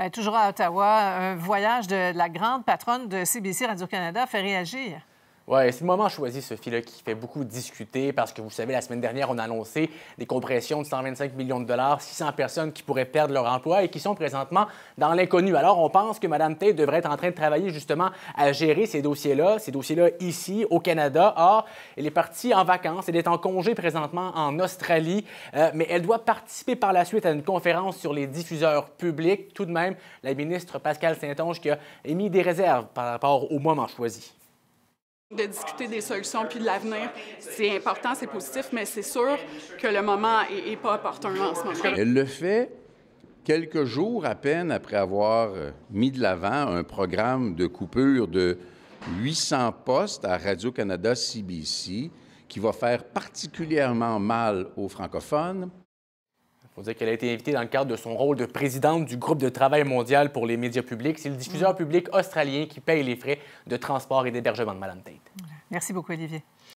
Euh, toujours à Ottawa, un voyage de la grande patronne de CBC Radio-Canada fait réagir. Oui, c'est le moment choisi, Sophie, qui fait beaucoup discuter parce que vous savez, la semaine dernière, on a annoncé des compressions de 125 millions de dollars, 600 personnes qui pourraient perdre leur emploi et qui sont présentement dans l'inconnu. Alors, on pense que Mme Tay devrait être en train de travailler justement à gérer ces dossiers-là, ces dossiers-là ici, au Canada. Or, elle est partie en vacances, elle est en congé présentement en Australie, euh, mais elle doit participer par la suite à une conférence sur les diffuseurs publics. Tout de même, la ministre Pascal Saint-Onge qui a émis des réserves par rapport au moment choisi de discuter des solutions puis de l'avenir, c'est important, c'est positif, mais c'est sûr que le moment n'est pas opportun en ce moment. Elle le fait quelques jours à peine après avoir euh, mis de l'avant un programme de coupure de 800 postes à Radio-Canada CBC qui va faire particulièrement mal aux francophones, faut dire qu'elle a été invitée dans le cadre de son rôle de présidente du groupe de travail mondial pour les médias publics. C'est le diffuseur mm. public australien qui paye les frais de transport et d'hébergement de Madame Tate. Merci beaucoup, Olivier.